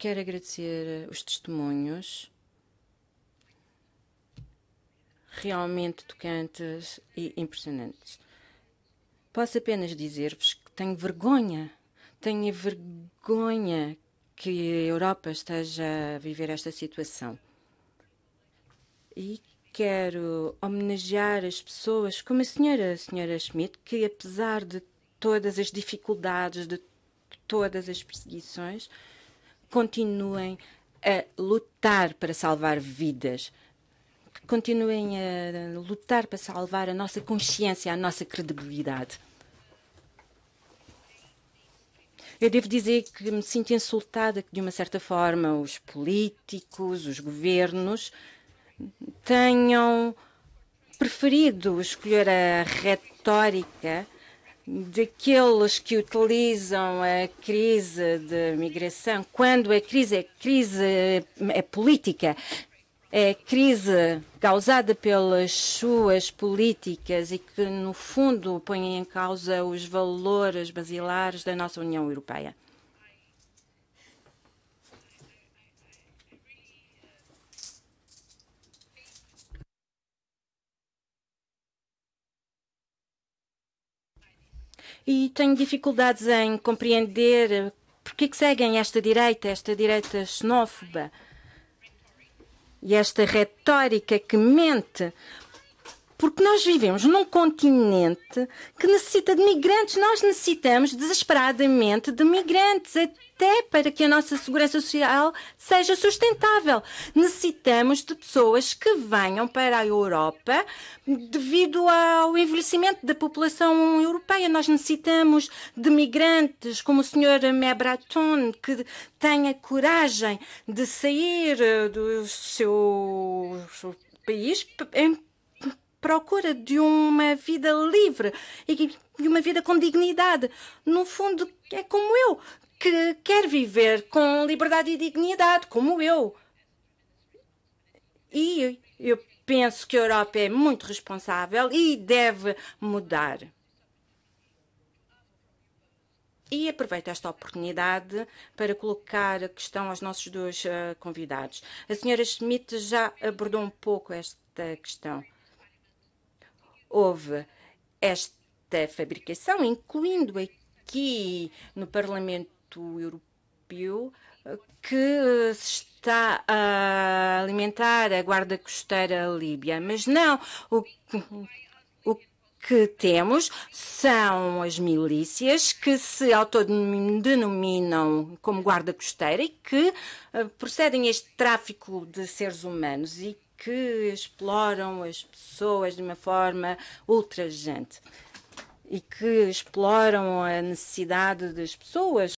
Quero agradecer eh, os testemunhos realmente tocantes e impressionantes. Posso apenas dizer-vos que tenho vergonha, tenho vergonha que a Europa esteja a viver esta situação. E quero homenagear as pessoas como a senhora, a senhora Schmidt, que apesar de todas as dificuldades, de todas as perseguições, continuem a lutar para salvar vidas, que continuem a lutar para salvar a nossa consciência, a nossa credibilidade. Eu devo dizer que me sinto insultada que, de uma certa forma, os políticos, os governos tenham preferido escolher a retórica daqueles que utilizam a crise de migração, quando a crise é crise é política, é crise causada pelas suas políticas e que, no fundo, põem em causa os valores basilares da nossa União Europeia. e tenho dificuldades em compreender eh, porque é que seguem esta direita, esta direita xenófoba e esta retórica que mente porque nós vivemos num continente que necessita de migrantes. Nós necessitamos desesperadamente de migrantes, até para que a nossa segurança social seja sustentável. Necessitamos de pessoas que venham para a Europa devido ao envelhecimento da população europeia. Nós necessitamos de migrantes como o Sr. Mebraton, que tenha coragem de sair do seu país em procura de uma vida livre e de uma vida com dignidade. No fundo, é como eu, que quer viver com liberdade e dignidade, como eu. E eu penso que a Europa é muito responsável e deve mudar. E aproveito esta oportunidade para colocar a questão aos nossos dois eh, convidados. A senhora Schmidt já abordou um pouco esta questão houve esta fabricação, incluindo aqui no Parlamento Europeu, que eh, se está a alimentar a guarda costeira líbia. Mas não, o, o que temos são as milícias que se autodenominam como guarda costeira e que uh, procedem a este tráfico de seres humanos e que exploram as pessoas de uma forma ultrajante e que exploram a necessidade das pessoas